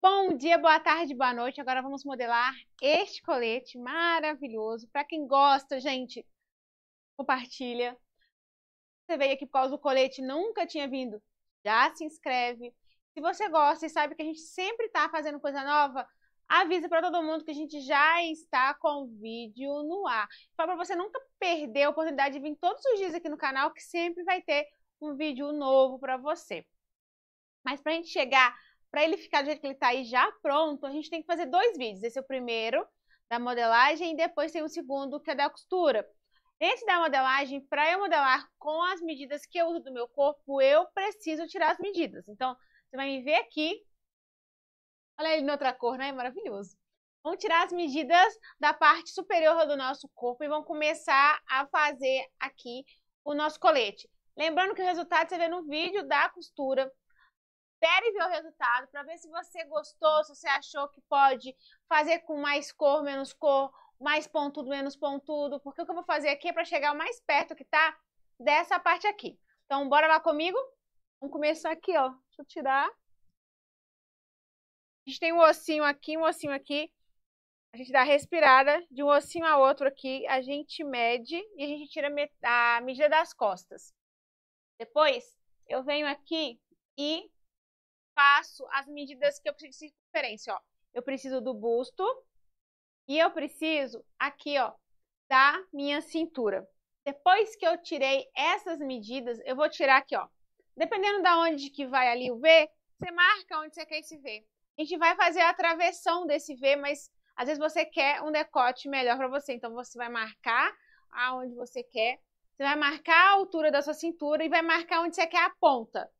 Bom dia, boa tarde, boa noite. Agora vamos modelar este colete maravilhoso. Para quem gosta, gente, compartilha. Você veio aqui por causa do colete, nunca tinha vindo, já se inscreve. Se você gosta e sabe que a gente sempre está fazendo coisa nova, avisa para todo mundo que a gente já está com o vídeo no ar. Fala para você nunca perder a oportunidade de vir todos os dias aqui no canal, que sempre vai ter um vídeo novo para você. Mas para a gente chegar para ele ficar do jeito que ele está aí já pronto, a gente tem que fazer dois vídeos. Esse é o primeiro da modelagem e depois tem o segundo que é da costura. Esse da modelagem, para eu modelar com as medidas que eu uso do meu corpo, eu preciso tirar as medidas. Então, você vai me ver aqui. Olha ele em outra cor, né? Maravilhoso. Vamos tirar as medidas da parte superior do nosso corpo e vamos começar a fazer aqui o nosso colete. Lembrando que o resultado você vê no vídeo da costura, espere ver o resultado para ver se você gostou, se você achou que pode fazer com mais cor, menos cor, mais pontudo, menos pontudo, porque o que eu vou fazer aqui é para chegar o mais perto que tá dessa parte aqui. Então, bora lá comigo? Vamos começar aqui, ó. Deixa eu tirar. A gente tem um ossinho aqui, um ossinho aqui. A gente dá respirada de um ossinho a outro aqui, a gente mede e a gente tira a medida das costas. Depois, eu venho aqui e faço as medidas que eu preciso de circunferência, ó. Eu preciso do busto e eu preciso aqui, ó, da minha cintura. Depois que eu tirei essas medidas, eu vou tirar aqui, ó. Dependendo da onde que vai ali o V, você marca onde você quer esse V. A gente vai fazer a travessão desse V, mas às vezes você quer um decote melhor para você, então você vai marcar aonde você quer, você vai marcar a altura da sua cintura e vai marcar onde você quer a ponta.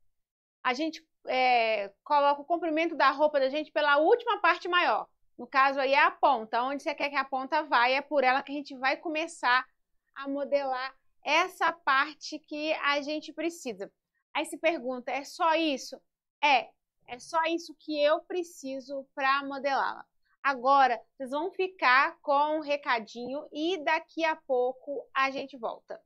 A gente é, coloca o comprimento da roupa da gente pela última parte maior. No caso aí é a ponta, onde você quer que a ponta vá, é por ela que a gente vai começar a modelar essa parte que a gente precisa. Aí se pergunta, é só isso? É, é só isso que eu preciso para modelá-la. Agora, vocês vão ficar com um recadinho e daqui a pouco a gente volta.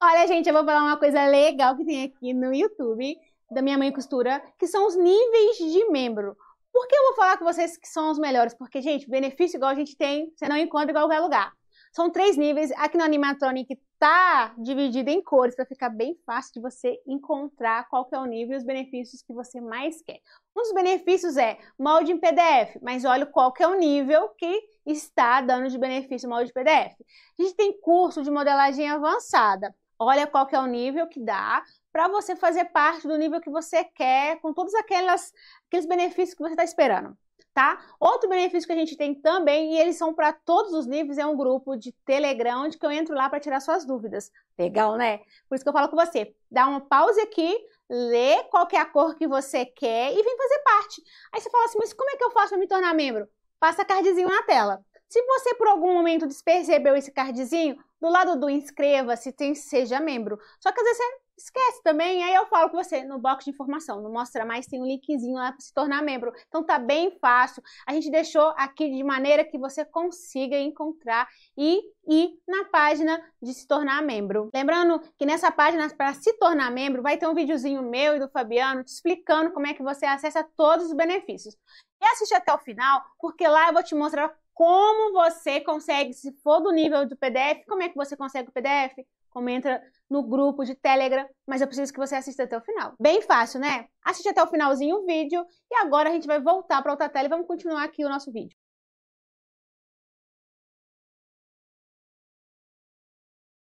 Olha, gente, eu vou falar uma coisa legal que tem aqui no YouTube da Minha Mãe Costura, que são os níveis de membro. Por que eu vou falar com vocês que são os melhores? Porque, gente, benefício igual a gente tem, você não encontra em qualquer lugar. São três níveis. Aqui no Animatronic tá dividido em cores para ficar bem fácil de você encontrar qual que é o nível e os benefícios que você mais quer. Um dos benefícios é molde em PDF, mas olha qual que é o nível que está dando de benefício molde em PDF. A gente tem curso de modelagem avançada. Olha qual que é o nível que dá para você fazer parte do nível que você quer, com todos aquelas, aqueles benefícios que você está esperando. Tá? Outro benefício que a gente tem também, e eles são para todos os níveis, é um grupo de Telegram, onde eu entro lá para tirar suas dúvidas. Legal, né? Por isso que eu falo com você, dá uma pausa aqui, lê qual é a cor que você quer e vem fazer parte. Aí você fala assim, mas como é que eu faço para me tornar membro? Passa cardzinho na tela. Se você por algum momento despercebeu esse cardzinho, do lado do inscreva-se tem seja membro. Só que às vezes você esquece também. Aí eu falo com você no box de informação, não mostra mais, tem um linkzinho lá para se tornar membro. Então tá bem fácil. A gente deixou aqui de maneira que você consiga encontrar e ir na página de se tornar membro. Lembrando que nessa página para se tornar membro vai ter um videozinho meu e do Fabiano te explicando como é que você acessa todos os benefícios. E assiste até o final, porque lá eu vou te mostrar como você consegue, se for do nível do PDF, como é que você consegue o PDF, como entra no grupo de Telegram, mas eu preciso que você assista até o final. Bem fácil, né? Assiste até o finalzinho o vídeo e agora a gente vai voltar para outra tela e vamos continuar aqui o nosso vídeo.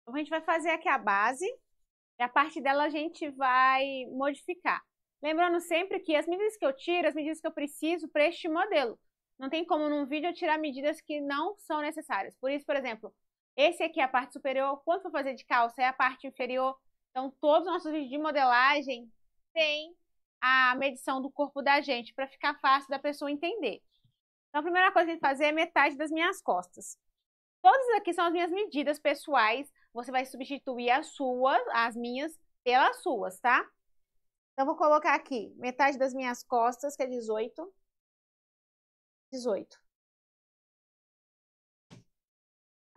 Então, a gente vai fazer aqui a base e a partir dela a gente vai modificar. Lembrando sempre que as medidas que eu tiro, as medidas que eu preciso para este modelo. Não tem como num vídeo eu tirar medidas que não são necessárias. Por isso, por exemplo, esse aqui é a parte superior, quando for fazer de calça é a parte inferior. Então, todos os nossos vídeos de modelagem têm a medição do corpo da gente, para ficar fácil da pessoa entender. Então, a primeira coisa que a fazer é metade das minhas costas. Todas aqui são as minhas medidas pessoais, você vai substituir as suas, as minhas, pelas suas, tá? Então, vou colocar aqui metade das minhas costas, que é 18. 18.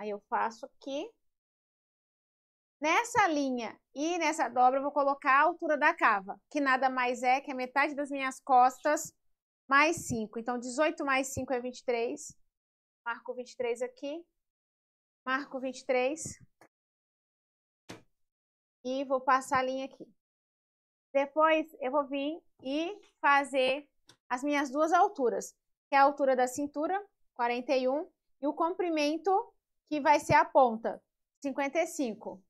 Aí eu faço aqui. Nessa linha e nessa dobra eu vou colocar a altura da cava, que nada mais é que a metade das minhas costas mais 5. Então 18 mais 5 é 23. Marco 23 aqui. Marco 23. E vou passar a linha aqui. Depois eu vou vir e fazer as minhas duas alturas, que é a altura da cintura, 41, e o comprimento que vai ser a ponta. 55.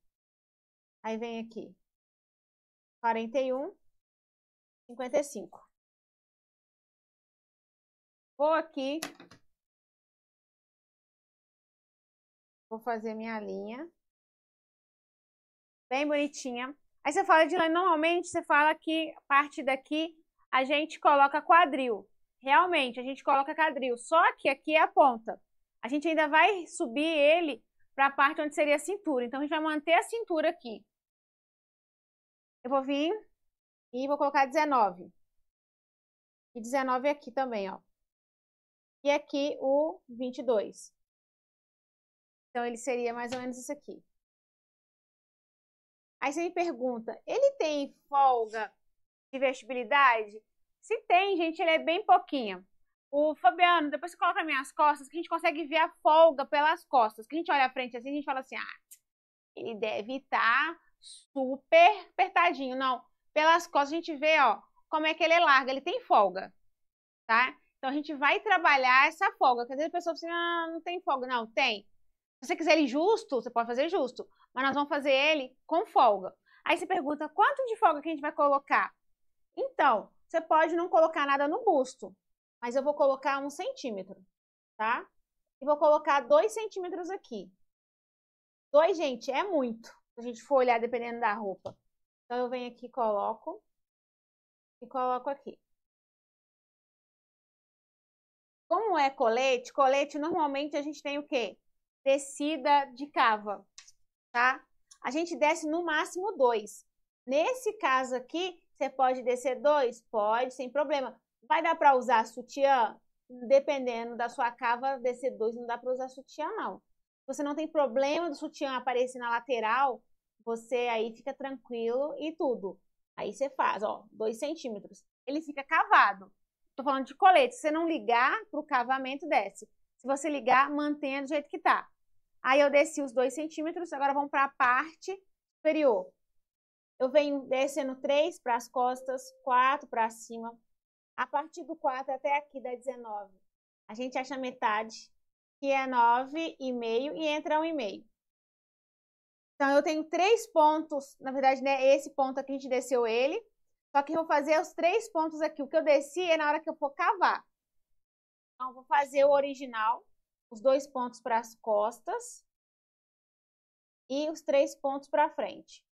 Aí vem aqui. 41, 55. Vou aqui. Vou fazer minha linha. Bem bonitinha. Aí você fala, de normalmente você fala que parte daqui a gente coloca quadril. Realmente, a gente coloca quadril. Só que aqui é a ponta a gente ainda vai subir ele para a parte onde seria a cintura. Então, a gente vai manter a cintura aqui. Eu vou vir e vou colocar 19. E 19 aqui também, ó. E aqui o 22. Então, ele seria mais ou menos isso aqui. Aí você me pergunta, ele tem folga de vestibilidade? Se tem, gente, ele é bem pouquinho. O Fabiano, depois você coloca minhas costas, que a gente consegue ver a folga pelas costas. Que a gente olha à frente assim, a gente fala assim, ah, ele deve estar tá super apertadinho. Não, pelas costas a gente vê, ó, como é que ele é largo, ele tem folga, tá? Então a gente vai trabalhar essa folga. Porque às vezes a pessoa fala assim, ah, não tem folga. Não, tem. Se você quiser ele justo, você pode fazer justo. Mas nós vamos fazer ele com folga. Aí você pergunta, quanto de folga que a gente vai colocar? Então, você pode não colocar nada no busto mas eu vou colocar um centímetro, tá? E vou colocar dois centímetros aqui. Dois, gente, é muito. Se a gente for olhar dependendo da roupa. Então, eu venho aqui, coloco. E coloco aqui. Como é colete, colete normalmente a gente tem o quê? Descida de cava, tá? A gente desce no máximo dois. Nesse caso aqui, você pode descer dois? Pode, sem problema. Vai dar para usar sutiã? Dependendo da sua cava DC2, não dá para usar sutiã, não. Você não tem problema do sutiã aparecer na lateral, você aí fica tranquilo e tudo. Aí você faz, ó, dois centímetros. Ele fica cavado. Tô falando de colete. Se você não ligar pro cavamento, desce. Se você ligar, mantenha do jeito que tá. Aí eu desci os dois centímetros, agora vamos para a parte superior. Eu venho descendo três para as costas, quatro para cima, a partir do 4 até aqui da 19. A gente acha metade, que é 9,5 e entra 1,5. Então, eu tenho três pontos, na verdade, né, esse ponto aqui a gente desceu ele, só que eu vou fazer os três pontos aqui. O que eu desci é na hora que eu for cavar. Então, eu vou fazer o original, os dois pontos para as costas e os três pontos para frente.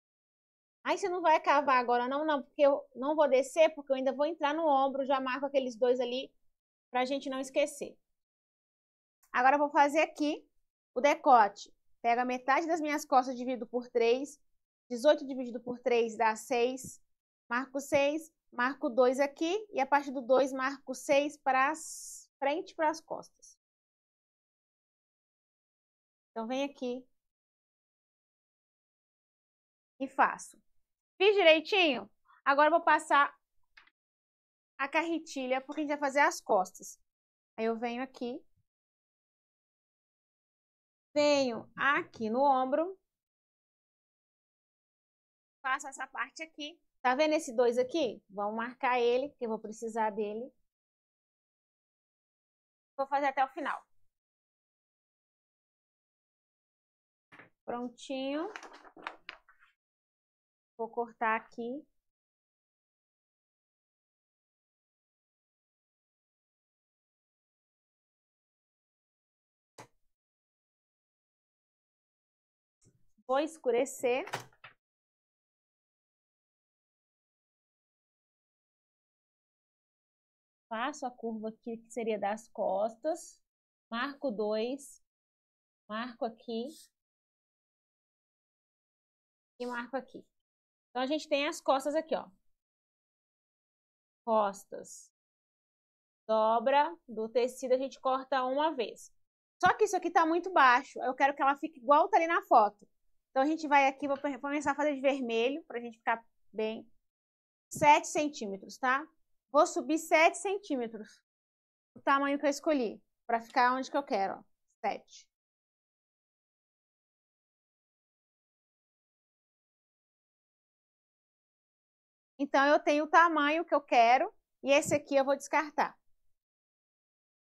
Aí você não vai cavar agora, não, não, porque eu não vou descer, porque eu ainda vou entrar no ombro, já marco aqueles dois ali pra gente não esquecer. Agora eu vou fazer aqui o decote. Pega metade das minhas costas dividido por 3, 18 dividido por 3 dá 6, marco 6, marco 2 aqui e a partir do 2 marco 6 para frente para as costas. Então vem aqui e faço. Fiz direitinho? Agora vou passar a carretilha, porque a gente vai fazer as costas. Aí eu venho aqui. Venho aqui no ombro. Faço essa parte aqui. Tá vendo esse dois aqui? Vamos marcar ele, que eu vou precisar dele. Vou fazer até o final. Prontinho. Vou cortar aqui. Vou escurecer. Faço a curva aqui, que seria das costas. Marco dois. Marco aqui. E marco aqui. Então, a gente tem as costas aqui, ó. Costas. Dobra do tecido, a gente corta uma vez. Só que isso aqui tá muito baixo, eu quero que ela fique igual tá ali na foto. Então, a gente vai aqui, vou começar a fazer de vermelho, pra gente ficar bem. 7 centímetros, tá? Vou subir 7 centímetros. O tamanho que eu escolhi, pra ficar onde que eu quero, ó. 7. Então, eu tenho o tamanho que eu quero e esse aqui eu vou descartar.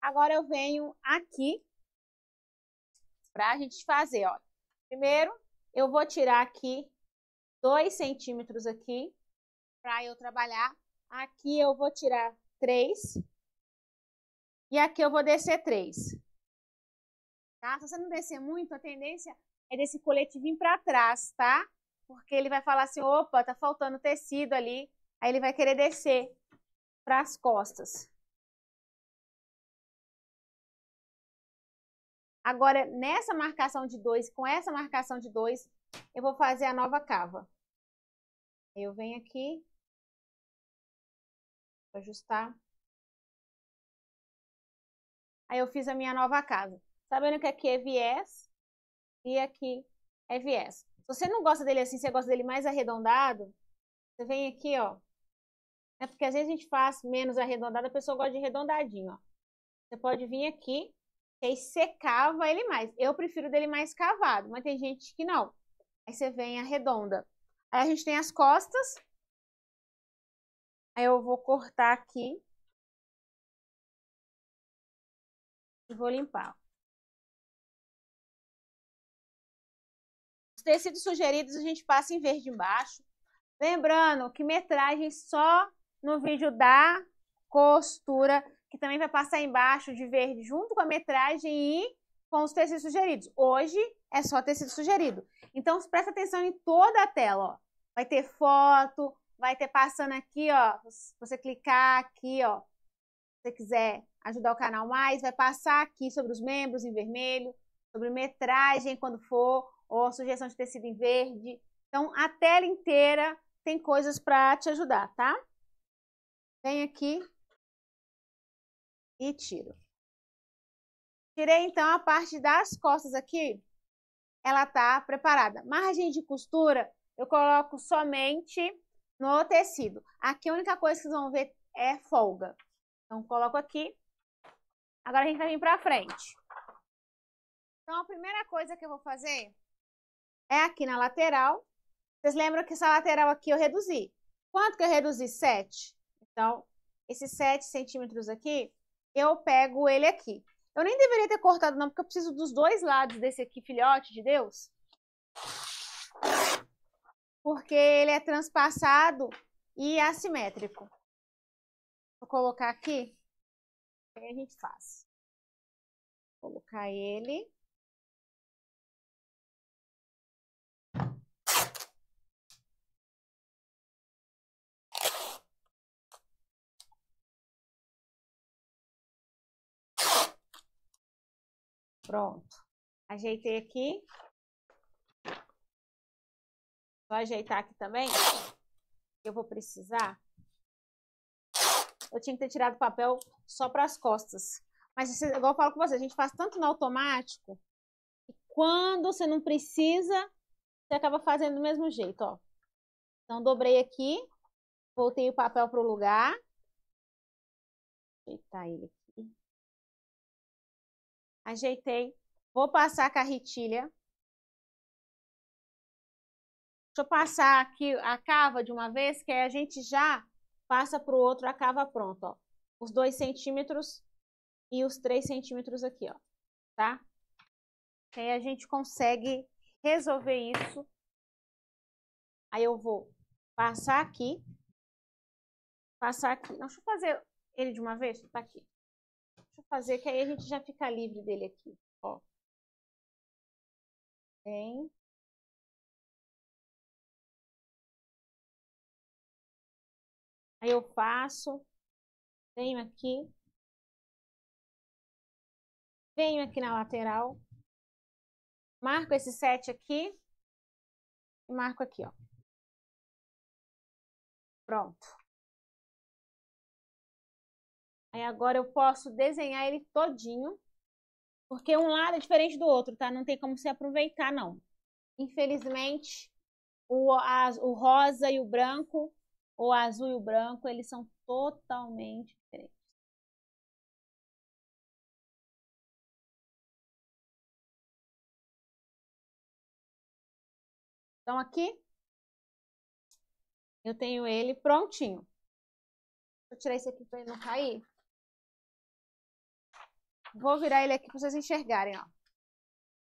Agora, eu venho aqui para a gente fazer, Ó, Primeiro, eu vou tirar aqui dois centímetros aqui para eu trabalhar. Aqui eu vou tirar três e aqui eu vou descer três. Tá? Se você não descer muito, a tendência é desse colete vir para trás, tá? porque ele vai falar assim: opa, tá faltando tecido ali. Aí ele vai querer descer para as costas. Agora, nessa marcação de dois, com essa marcação de dois, eu vou fazer a nova cava. Eu venho aqui, ajustar. Aí eu fiz a minha nova casa Sabendo que aqui é viés e aqui é viés. Se você não gosta dele assim, você gosta dele mais arredondado, você vem aqui, ó. É porque às vezes a gente faz menos arredondado, a pessoa gosta de arredondadinho, ó. Você pode vir aqui, que aí ele mais. Eu prefiro dele mais cavado, mas tem gente que não. Aí você vem arredonda. Aí a gente tem as costas. Aí eu vou cortar aqui. E vou limpar, ó. tecidos sugeridos a gente passa em verde embaixo. Lembrando que metragem só no vídeo da costura, que também vai passar embaixo de verde junto com a metragem e com os tecidos sugeridos. Hoje é só tecido sugerido. Então presta atenção em toda a tela, ó. Vai ter foto, vai ter passando aqui, ó. Você clicar aqui, ó. Se você quiser ajudar o canal mais, vai passar aqui sobre os membros em vermelho, sobre metragem quando for, ou sugestão de tecido em verde. Então, a tela inteira tem coisas para te ajudar, tá? Vem aqui e tiro. Tirei, então, a parte das costas aqui. Ela tá preparada. Margem de costura, eu coloco somente no tecido. Aqui a única coisa que vocês vão ver é folga. Então, coloco aqui. Agora a gente vai vir pra frente. Então, a primeira coisa que eu vou fazer é aqui na lateral. Vocês lembram que essa lateral aqui eu reduzi. Quanto que eu reduzi? 7. Então, esses 7 centímetros aqui, eu pego ele aqui. Eu nem deveria ter cortado não, porque eu preciso dos dois lados desse aqui, filhote de Deus. Porque ele é transpassado e assimétrico. Vou colocar aqui. Aí a gente faz. Vou colocar ele. Pronto. Ajeitei aqui. Vou ajeitar aqui também. Eu vou precisar. Eu tinha que ter tirado o papel só para as costas. Mas, igual eu falo com você, a gente faz tanto no automático que quando você não precisa, você acaba fazendo do mesmo jeito, ó. Então, dobrei aqui, voltei o papel para o lugar. Ajeitar ele aqui ajeitei, vou passar a carretilha. Deixa eu passar aqui a cava de uma vez, que aí a gente já passa para o outro a cava pronta, ó. Os dois centímetros e os três centímetros aqui, ó, tá? Que aí a gente consegue resolver isso. Aí eu vou passar aqui, passar aqui. Não, deixa eu fazer ele de uma vez, tá aqui fazer, que aí a gente já fica livre dele aqui. Ó. Bem. Aí eu faço, venho aqui, venho aqui na lateral, marco esse set aqui e marco aqui, ó. Pronto. Aí agora eu posso desenhar ele todinho, porque um lado é diferente do outro, tá? Não tem como se aproveitar, não. Infelizmente, o, o rosa e o branco, ou azul e o branco, eles são totalmente diferentes. Então aqui, eu tenho ele prontinho. Deixa eu tirar esse aqui para ele não cair. Vou virar ele aqui para vocês enxergarem, ó.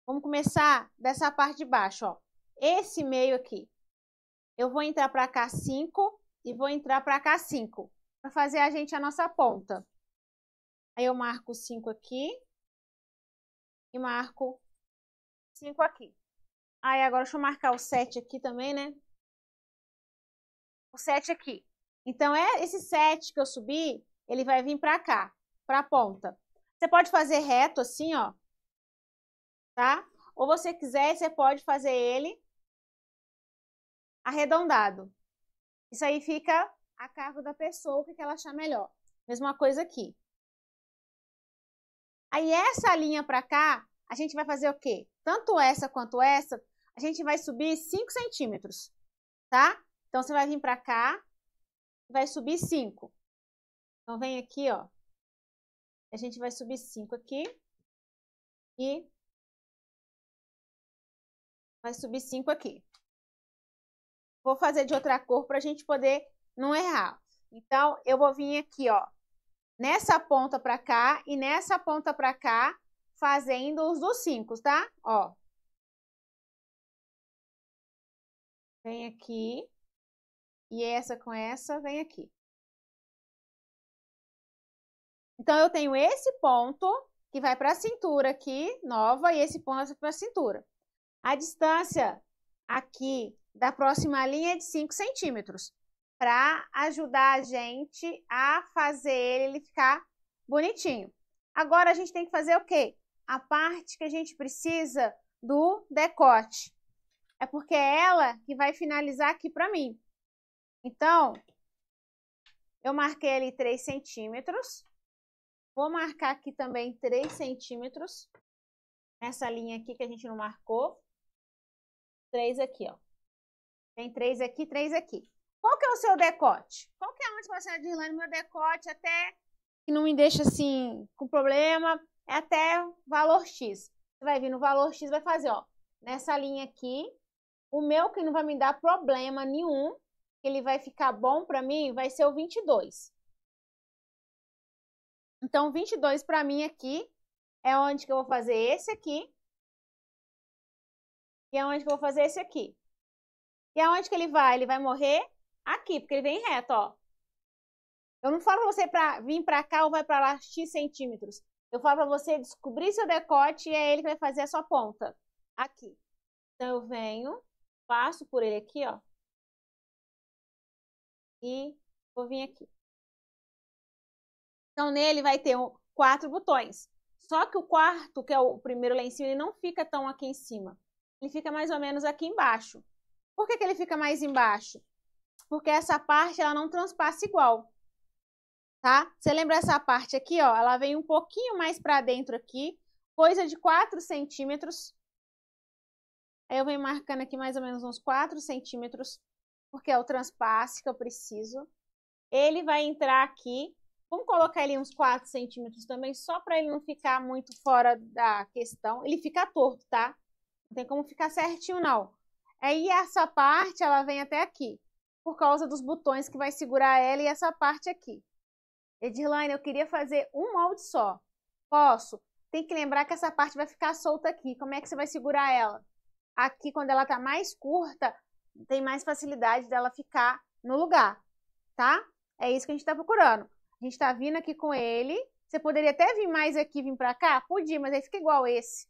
Vamos começar dessa parte de baixo, ó. Esse meio aqui. Eu vou entrar para cá 5 e vou entrar para cá 5. Para fazer a gente a nossa ponta. Aí eu marco 5 aqui. E marco 5 aqui. Aí agora deixa eu marcar o 7 aqui também, né? O 7 aqui. Então, é esse 7 que eu subi, ele vai vir para cá, para a ponta. Você pode fazer reto assim, ó. Tá? Ou você quiser, você pode fazer ele arredondado. Isso aí fica a cargo da pessoa, o que ela achar melhor. Mesma coisa aqui. Aí essa linha para cá, a gente vai fazer o quê? Tanto essa quanto essa, a gente vai subir 5 centímetros, tá? Então você vai vir para cá, vai subir 5. Então vem aqui, ó, a gente vai subir 5 aqui e vai subir 5 aqui. Vou fazer de outra cor para a gente poder não errar. Então, eu vou vir aqui, ó, nessa ponta para cá e nessa ponta para cá, fazendo os dos 5, tá? Ó. Vem aqui. E essa com essa, vem aqui. Então, eu tenho esse ponto que vai para a cintura aqui, nova, e esse ponto para a cintura. A distância aqui da próxima linha é de 5 centímetros, para ajudar a gente a fazer ele ficar bonitinho. Agora, a gente tem que fazer o quê? A parte que a gente precisa do decote. É porque é ela que vai finalizar aqui para mim. Então, eu marquei ali 3 centímetros Vou marcar aqui também 3 centímetros. Essa linha aqui que a gente não marcou. 3 aqui, ó. Tem 3 aqui, 3 aqui. Qual que é o seu decote? Qual que é onde você vai dizer, meu decote até que não me deixa assim com problema, é até valor X. Você vai vir no valor X, vai fazer, ó, nessa linha aqui, o meu que não vai me dar problema nenhum, ele vai ficar bom para mim, vai ser o 22. Então, 22 para mim aqui é onde que eu vou fazer esse aqui. E é onde que eu vou fazer esse aqui. E aonde é que ele vai? Ele vai morrer aqui, porque ele vem reto, ó. Eu não falo pra você pra vir pra cá ou vai pra lá X centímetros. Eu falo pra você descobrir seu decote e é ele que vai fazer a sua ponta. Aqui. Então eu venho, passo por ele aqui, ó. E vou vir aqui. Então, nele vai ter quatro botões. Só que o quarto, que é o primeiro lá em cima, ele não fica tão aqui em cima. Ele fica mais ou menos aqui embaixo. Por que, que ele fica mais embaixo? Porque essa parte ela não transpassa igual. Tá? Você lembra essa parte aqui, ó? Ela vem um pouquinho mais para dentro aqui, coisa de 4 centímetros. Aí eu venho marcando aqui mais ou menos uns 4 centímetros, porque é o transpasse que eu preciso. Ele vai entrar aqui Vamos colocar ele uns 4 centímetros também, só para ele não ficar muito fora da questão. Ele fica torto, tá? Não tem como ficar certinho, não. Aí essa parte, ela vem até aqui, por causa dos botões que vai segurar ela e essa parte aqui. Edirlane, eu queria fazer um molde só. Posso? Tem que lembrar que essa parte vai ficar solta aqui. Como é que você vai segurar ela? Aqui, quando ela tá mais curta, tem mais facilidade dela ficar no lugar, tá? É isso que a gente tá procurando. A gente está vindo aqui com ele. Você poderia até vir mais aqui, vir para cá? Podia, mas aí fica igual esse.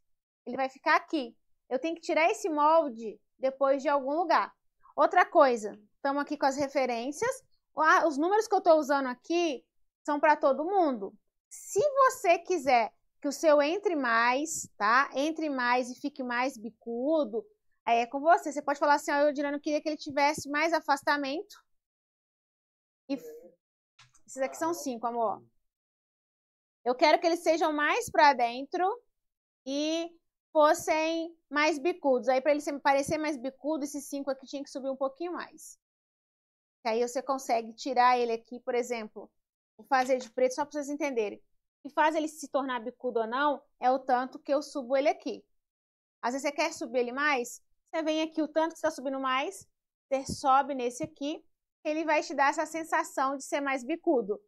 Ele vai ficar aqui. Eu tenho que tirar esse molde depois de algum lugar. Outra coisa, estamos aqui com as referências. os números que eu estou usando aqui são para todo mundo. Se você quiser que o seu entre mais, tá? Entre mais e fique mais bicudo, aí é com você. Você pode falar assim, ó, oh, eu, queria que ele tivesse mais afastamento e esses aqui são cinco, amor. Eu quero que eles sejam mais para dentro e fossem mais bicudos. Aí, para ele parecer mais bicudo, esses cinco aqui tinha que subir um pouquinho mais. aí você consegue tirar ele aqui, por exemplo, o fazer de preto, só para vocês entenderem. O que faz ele se tornar bicudo ou não é o tanto que eu subo ele aqui. Às vezes você quer subir ele mais, você vem aqui o tanto que você está subindo mais, você sobe nesse aqui ele vai te dar essa sensação de ser mais bicudo,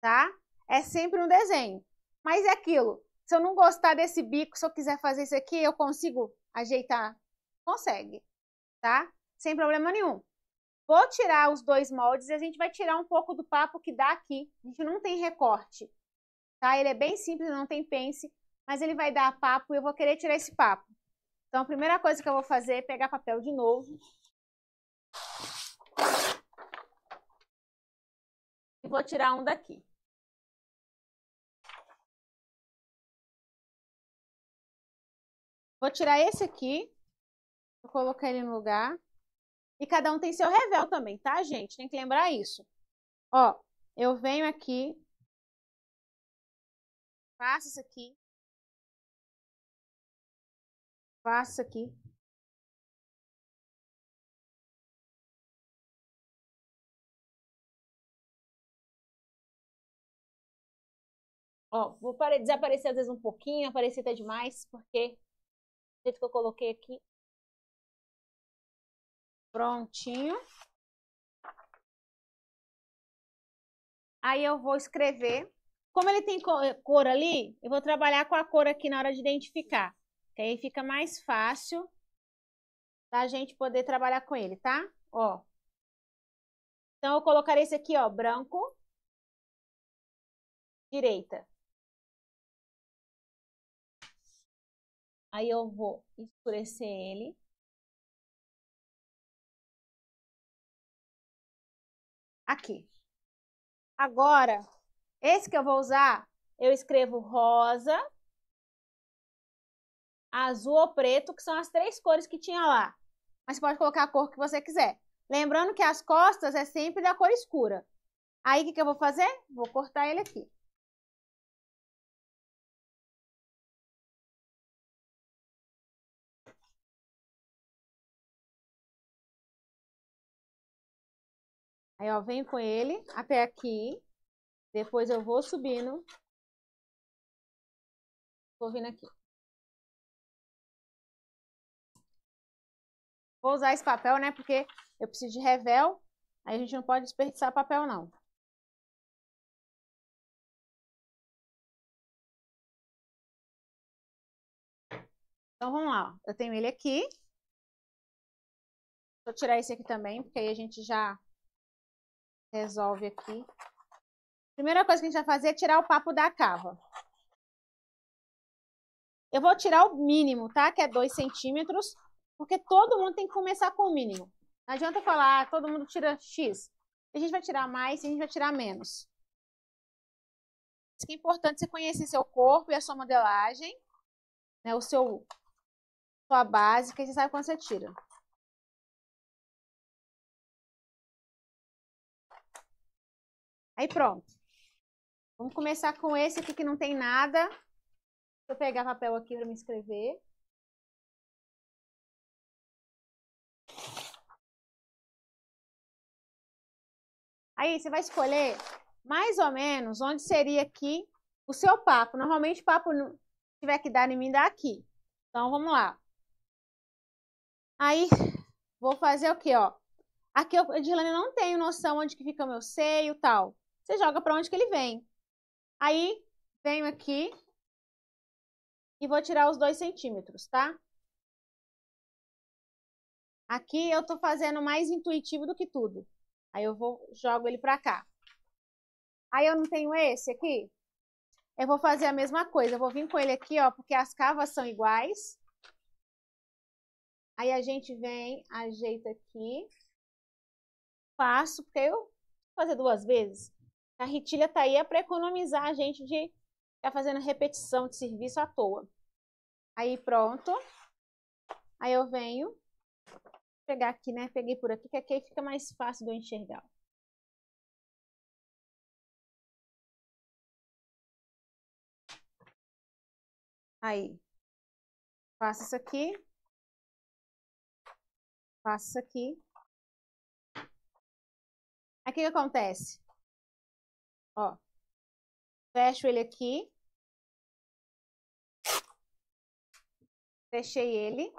tá? É sempre um desenho. Mas é aquilo, se eu não gostar desse bico, se eu quiser fazer isso aqui, eu consigo ajeitar? Consegue, tá? Sem problema nenhum. Vou tirar os dois moldes e a gente vai tirar um pouco do papo que dá aqui. A gente não tem recorte, tá? Ele é bem simples, não tem pence, mas ele vai dar papo e eu vou querer tirar esse papo. Então, a primeira coisa que eu vou fazer é pegar papel de novo vou tirar um daqui. Vou tirar esse aqui, vou colocar ele no lugar. E cada um tem seu revel também, tá, gente? Tem que lembrar isso. Ó, eu venho aqui, faço isso aqui, faço isso aqui, Ó, vou para, desaparecer às vezes um pouquinho, aparecer até demais, porque do jeito que eu coloquei aqui. Prontinho. Aí eu vou escrever. Como ele tem eh, cor ali, eu vou trabalhar com a cor aqui na hora de identificar. Que aí fica mais fácil da gente poder trabalhar com ele, tá? Ó. Então eu colocarei esse aqui, ó, branco. Direita. Aí eu vou escurecer ele. Aqui. Agora, esse que eu vou usar, eu escrevo rosa, azul ou preto, que são as três cores que tinha lá. Mas pode colocar a cor que você quiser. Lembrando que as costas é sempre da cor escura. Aí, o que, que eu vou fazer? Vou cortar ele aqui. Aí, ó, venho com ele até aqui. Depois eu vou subindo. Vou vindo aqui. Vou usar esse papel, né? Porque eu preciso de revel. Aí a gente não pode desperdiçar papel, não. Então, vamos lá. Eu tenho ele aqui. Vou tirar esse aqui também, porque aí a gente já Resolve aqui. Primeira coisa que a gente vai fazer é tirar o papo da cava. Eu vou tirar o mínimo, tá? Que é 2 centímetros, porque todo mundo tem que começar com o mínimo. Não adianta falar, ah, todo mundo tira X. A gente vai tirar mais, a gente vai tirar menos. Isso que é importante você conhecer seu corpo e a sua modelagem, né? O seu, sua base, que você sabe quando você tira. Aí pronto. Vamos começar com esse aqui que não tem nada. Deixa eu pegar papel aqui para me escrever. Aí você vai escolher mais ou menos onde seria aqui o seu papo. Normalmente papo não tiver que dar em mim dá aqui. Então vamos lá. Aí vou fazer o que, ó? Aqui eu, Edilane, não tenho noção onde que fica o meu seio e tal você joga para onde que ele vem. Aí, venho aqui e vou tirar os dois centímetros, tá? Aqui eu tô fazendo mais intuitivo do que tudo. Aí eu vou, jogo ele pra cá. Aí eu não tenho esse aqui? Eu vou fazer a mesma coisa, eu vou vir com ele aqui, ó, porque as cavas são iguais. Aí a gente vem, ajeita aqui. Faço, porque eu vou fazer duas vezes. A retilha tá aí é para economizar a gente de ficar fazendo repetição de serviço à toa. Aí pronto. Aí eu venho pegar aqui, né? Peguei por aqui, que aqui fica mais fácil de eu enxergar. Aí. Faço isso aqui. Faço isso aqui. Aí o que, que acontece? Ó. Fecho ele aqui. Fechei ele.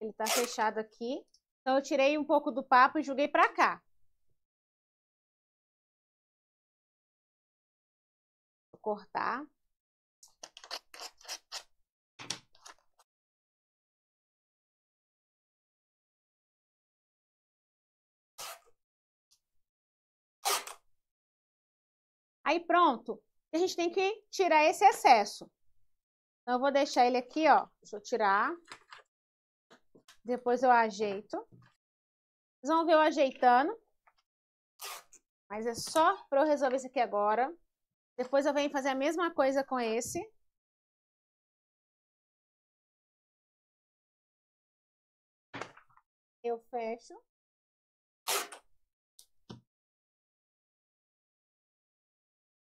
Ele tá fechado aqui. Então eu tirei um pouco do papo e joguei pra cá. Vou cortar. Aí pronto, a gente tem que tirar esse excesso. Então eu vou deixar ele aqui, ó. Deixa eu tirar. Depois eu ajeito. Vocês vão ver eu ajeitando. Mas é só para eu resolver isso aqui agora. Depois eu venho fazer a mesma coisa com esse. Eu fecho.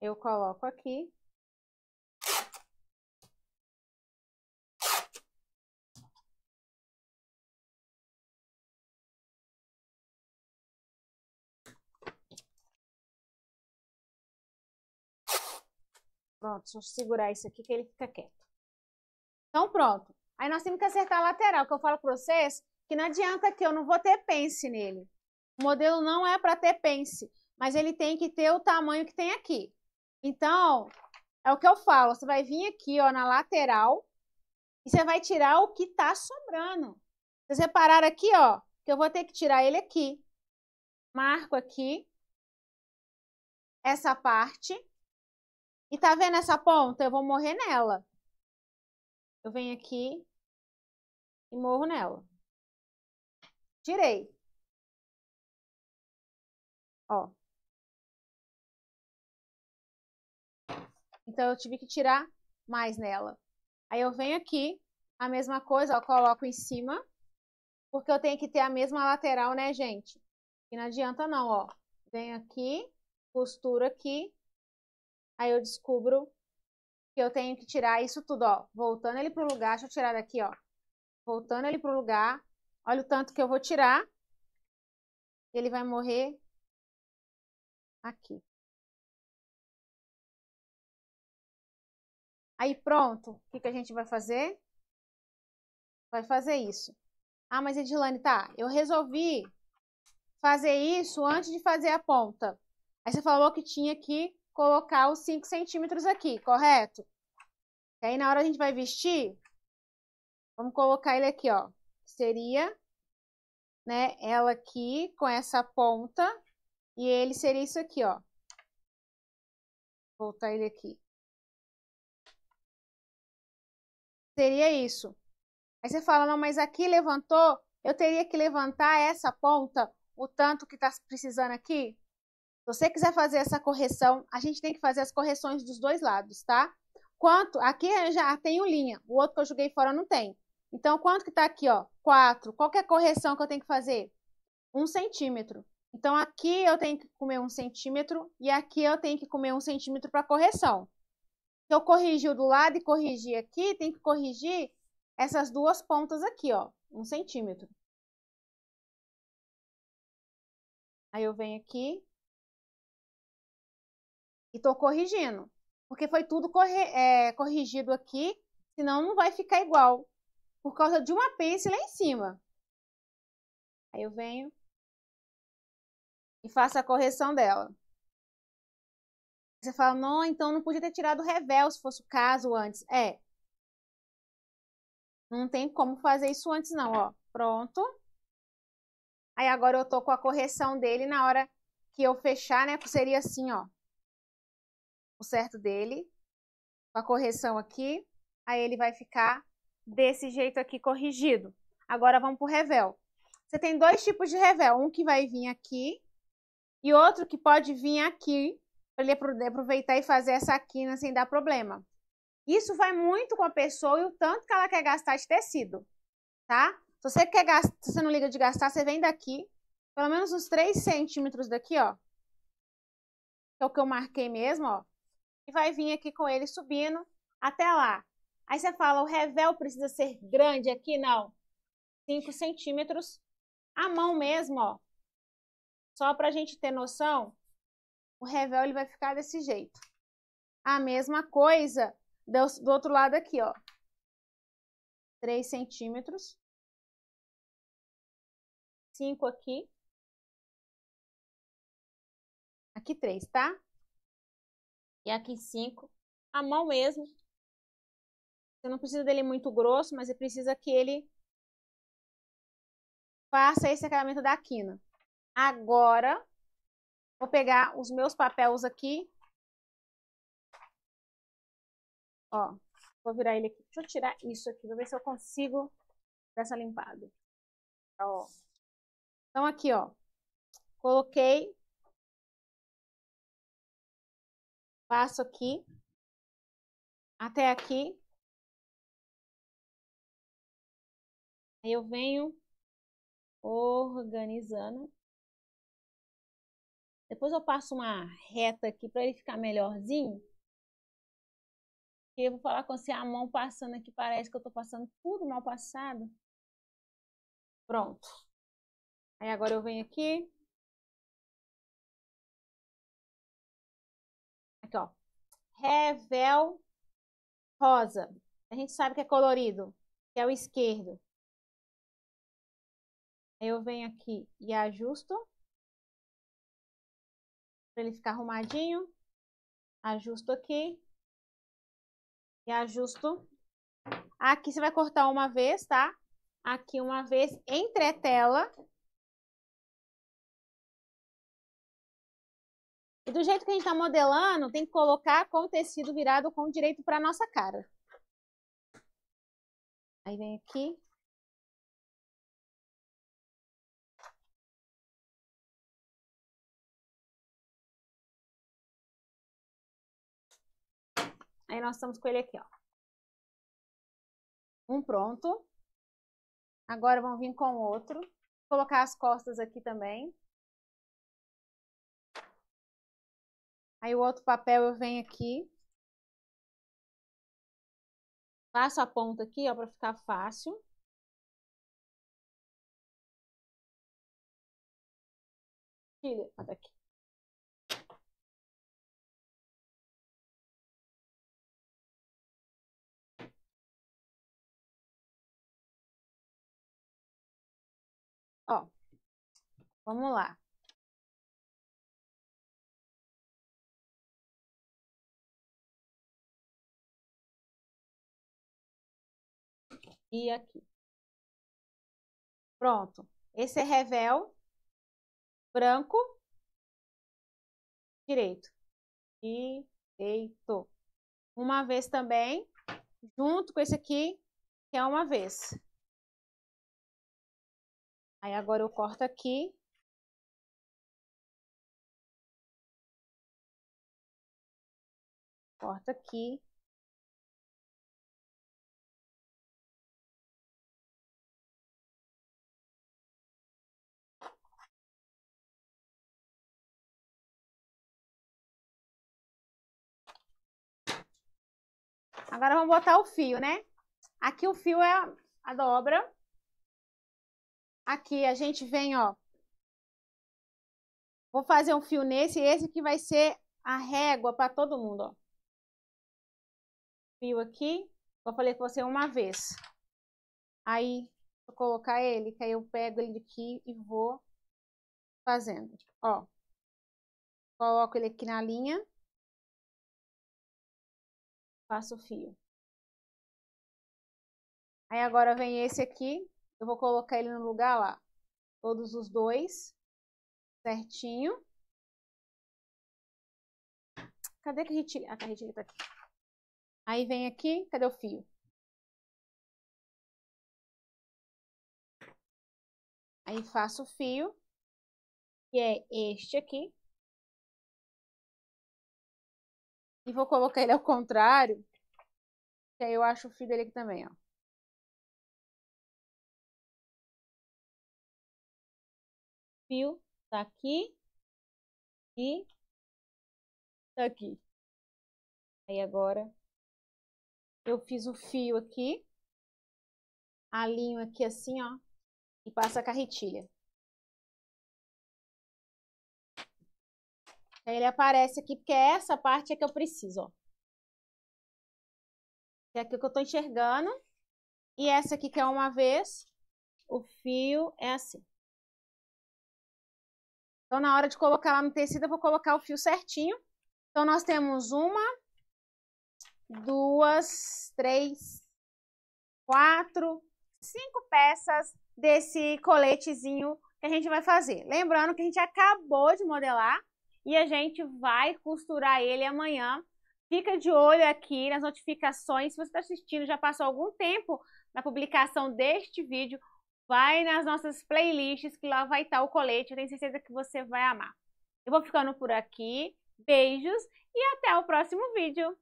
eu coloco aqui. Pronto, deixa eu segurar isso aqui que ele fica quieto. Então pronto. Aí nós temos que acertar a lateral, que eu falo para vocês que não adianta que eu não vou ter pence nele. O modelo não é para ter pence, mas ele tem que ter o tamanho que tem aqui. Então, é o que eu falo, você vai vir aqui, ó, na lateral e você vai tirar o que tá sobrando. Vocês repararam aqui, ó, que eu vou ter que tirar ele aqui. Marco aqui essa parte e tá vendo essa ponta? Eu vou morrer nela. Eu venho aqui e morro nela. Tirei. Ó, Então, eu tive que tirar mais nela. Aí eu venho aqui, a mesma coisa, ó, coloco em cima, porque eu tenho que ter a mesma lateral, né, gente? E não adianta não, ó. Venho aqui, costuro aqui, aí eu descubro que eu tenho que tirar isso tudo, ó. Voltando ele pro lugar, deixa eu tirar daqui, ó. Voltando ele pro lugar, olha o tanto que eu vou tirar. Ele vai morrer aqui. Aí pronto, o que, que a gente vai fazer? Vai fazer isso. Ah, mas Edilane, tá, eu resolvi fazer isso antes de fazer a ponta. Aí você falou que tinha que colocar os 5 centímetros aqui, correto? E aí na hora a gente vai vestir, vamos colocar ele aqui, ó. Seria, né, ela aqui com essa ponta e ele seria isso aqui, ó. Vou voltar ele aqui. Seria isso. Aí você fala, não, mas aqui levantou, eu teria que levantar essa ponta, o tanto que está precisando aqui? Se você quiser fazer essa correção, a gente tem que fazer as correções dos dois lados, tá? Quanto? Aqui já tenho linha, o outro que eu joguei fora não tem. Então, quanto que está aqui, ó? 4. Qual é a correção que eu tenho que fazer? 1 um centímetro. Então, aqui eu tenho que comer 1 um centímetro e aqui eu tenho que comer 1 um centímetro para correção eu corrigi o do lado e corrigi aqui, tem que corrigir essas duas pontas aqui, ó, um centímetro. Aí eu venho aqui e tô corrigindo, porque foi tudo corre, é, corrigido aqui, senão não vai ficar igual, por causa de uma pence lá em cima. Aí eu venho e faço a correção dela. Você fala, não, então não podia ter tirado o revel se fosse o caso antes. É. Não tem como fazer isso antes não, ó. Pronto. Aí agora eu tô com a correção dele na hora que eu fechar, né? Seria assim, ó. O certo dele. Com a correção aqui. Aí ele vai ficar desse jeito aqui corrigido. Agora vamos pro revel. Você tem dois tipos de revel. Um que vai vir aqui e outro que pode vir aqui para ele aproveitar e fazer essa quina sem dar problema. Isso vai muito com a pessoa e o tanto que ela quer gastar de tecido, tá? Se você quer gastar, se você não liga de gastar, você vem daqui, pelo menos uns 3 centímetros daqui, ó. Que é o que eu marquei mesmo, ó. E vai vir aqui com ele subindo até lá. Aí você fala, o revel precisa ser grande aqui? Não. 5 centímetros. A mão mesmo, ó. Só pra gente ter noção, o revel ele vai ficar desse jeito. A mesma coisa do, outro lado aqui, ó. 3 centímetros. 5 aqui. Aqui 3, tá? E aqui 5. A mão mesmo. Você não precisa dele muito grosso, mas você precisa que ele faça esse acabamento da quina. Agora, Vou pegar os meus papéis aqui. Ó, vou virar ele aqui. Deixa eu tirar isso aqui, vou ver se eu consigo dar essa limpada. Ó. Então aqui, ó. Coloquei. Passo aqui. Até aqui. Aí eu venho organizando. Depois eu passo uma reta aqui para ele ficar melhorzinho. E eu vou falar com você, a mão passando aqui, parece que eu estou passando tudo mal passado. Pronto. Aí agora eu venho aqui. Aqui, ó. Revel rosa. A gente sabe que é colorido, que é o esquerdo. Eu venho aqui e ajusto para ele ficar arrumadinho. Ajusto aqui. E ajusto. Aqui você vai cortar uma vez, tá? Aqui uma vez, entre tela. E do jeito que a gente tá modelando, tem que colocar com o tecido virado com direito pra nossa cara. Aí vem aqui, Aí nós estamos com ele aqui, ó. Um pronto. Agora vão vir com outro. colocar as costas aqui também. Aí o outro papel eu venho aqui. Faço a ponta aqui, ó, para ficar fácil. Tira, até aqui. Vamos lá. E aqui. Pronto. Esse é revel branco direito. Direito. Uma vez também, junto com esse aqui, que é uma vez. Aí agora eu corto aqui corto aqui. Agora vamos botar o fio, né? Aqui o fio é a, a dobra. Aqui a gente vem, ó. Vou fazer um fio nesse, esse que vai ser a régua para todo mundo, ó fio aqui. Eu falei com você uma vez. Aí, vou colocar ele, que aí eu pego ele aqui e vou fazendo. Ó, coloco ele aqui na linha. Faço o fio. Aí agora vem esse aqui, eu vou colocar ele no lugar lá. Todos os dois, certinho. Cadê a carretilha? Ah, tá, a carretilha tá aqui. Aí vem aqui, cadê o fio? Aí faço o fio, que é este aqui. E vou colocar ele ao contrário, que aí eu acho o fio dele aqui também, ó. Fio tá aqui e tá aqui. Aí agora eu fiz o fio aqui, alinho aqui assim, ó, e passo a carretilha. Aí ele aparece aqui, porque é essa parte é que eu preciso, ó. É aqui que eu tô enxergando. E essa aqui que é uma vez, o fio é assim. Então, na hora de colocar lá no tecido, eu vou colocar o fio certinho. Então, nós temos uma, duas, três, quatro, cinco peças desse coletezinho que a gente vai fazer. Lembrando que a gente acabou de modelar e a gente vai costurar ele amanhã. Fica de olho aqui nas notificações. Se você está assistindo, já passou algum tempo na publicação deste vídeo, vai nas nossas playlists que lá vai estar tá o colete. Eu tenho certeza que você vai amar. Eu vou ficando por aqui. Beijos e até o próximo vídeo.